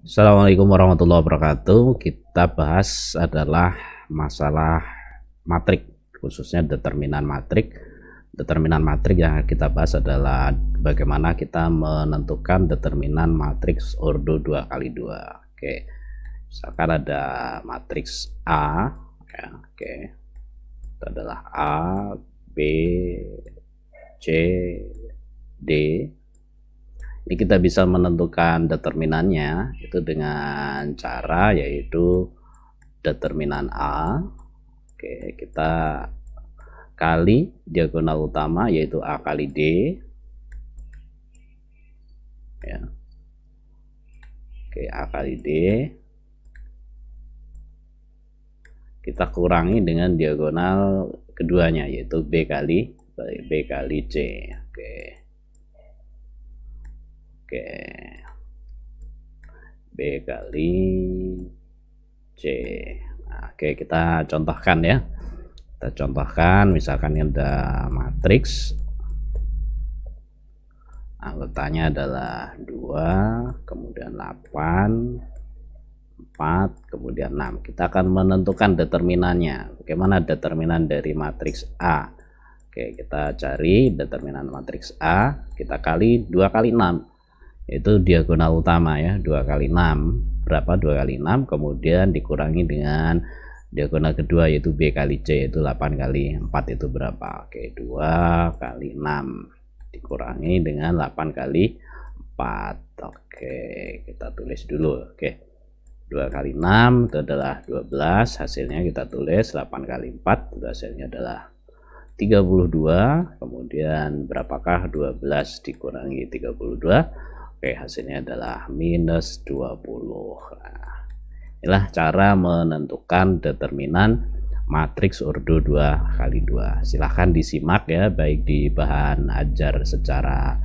Assalamualaikum warahmatullahi wabarakatuh. Kita bahas adalah masalah matrik, khususnya determinan matrik. Determinan matrik yang kita bahas adalah bagaimana kita menentukan determinan matriks ordo 2 kali 2 Oke. Misalkan ada matriks A, ya, oke. Itu adalah A, B, C, D jadi kita bisa menentukan determinannya itu dengan cara yaitu determinan A. Oke, kita kali diagonal utama yaitu A kali D. Ya. Oke, A kali D. Kita kurangi dengan diagonal keduanya yaitu B kali B kali C. Oke. Oke. B kali C. oke, kita contohkan ya. Kita contohkan misalkan ini ada matriks. Anggotanya adalah 2, kemudian 8, 4, kemudian 6. Kita akan menentukan determinannya. Bagaimana determinan dari matriks A? Oke, kita cari determinan matriks A, kita kali 2 kali 6 itu diagonal utama ya 2 kali 6 berapa 2 kali 6 kemudian dikurangi dengan diagonal kedua yaitu B kali C yaitu 8 kali 4 itu berapa Oke 2 kali 6 dikurangi dengan 8 kali 4 Oke kita tulis dulu Oke 2 kali 6 itu adalah 12 hasilnya kita tulis 8 kali 4 itu hasilnya adalah 32 kemudian berapakah 12 dikurangi 32 Oke, hasilnya adalah minus 20. Nah, inilah cara menentukan determinan matriks ordo 2 kali 2. Silahkan disimak ya, baik di bahan ajar secara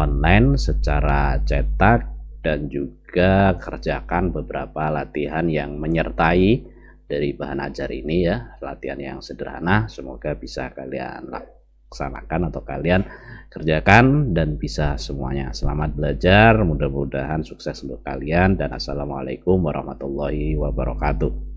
online, secara cetak, dan juga kerjakan beberapa latihan yang menyertai dari bahan ajar ini ya. Latihan yang sederhana, semoga bisa kalian laksanakan atau kalian kerjakan dan bisa semuanya. Selamat belajar, mudah-mudahan sukses untuk kalian dan assalamualaikum warahmatullahi wabarakatuh.